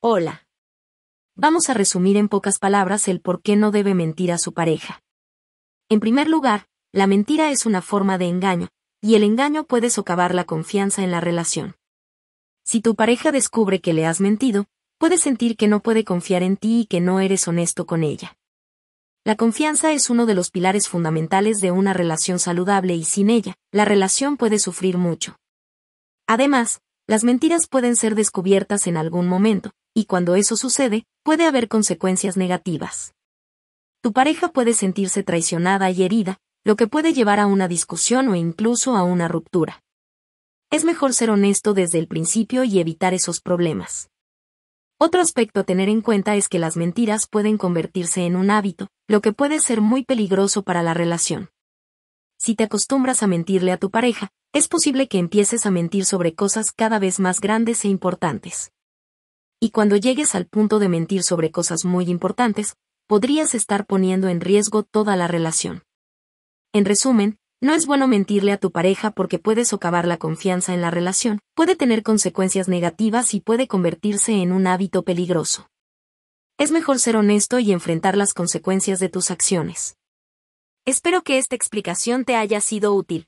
Hola. Vamos a resumir en pocas palabras el por qué no debe mentir a su pareja. En primer lugar, la mentira es una forma de engaño, y el engaño puede socavar la confianza en la relación. Si tu pareja descubre que le has mentido, puede sentir que no puede confiar en ti y que no eres honesto con ella. La confianza es uno de los pilares fundamentales de una relación saludable y sin ella, la relación puede sufrir mucho. Además, las mentiras pueden ser descubiertas en algún momento, y cuando eso sucede, puede haber consecuencias negativas. Tu pareja puede sentirse traicionada y herida, lo que puede llevar a una discusión o incluso a una ruptura. Es mejor ser honesto desde el principio y evitar esos problemas. Otro aspecto a tener en cuenta es que las mentiras pueden convertirse en un hábito, lo que puede ser muy peligroso para la relación si te acostumbras a mentirle a tu pareja, es posible que empieces a mentir sobre cosas cada vez más grandes e importantes. Y cuando llegues al punto de mentir sobre cosas muy importantes, podrías estar poniendo en riesgo toda la relación. En resumen, no es bueno mentirle a tu pareja porque puede socavar la confianza en la relación, puede tener consecuencias negativas y puede convertirse en un hábito peligroso. Es mejor ser honesto y enfrentar las consecuencias de tus acciones. Espero que esta explicación te haya sido útil.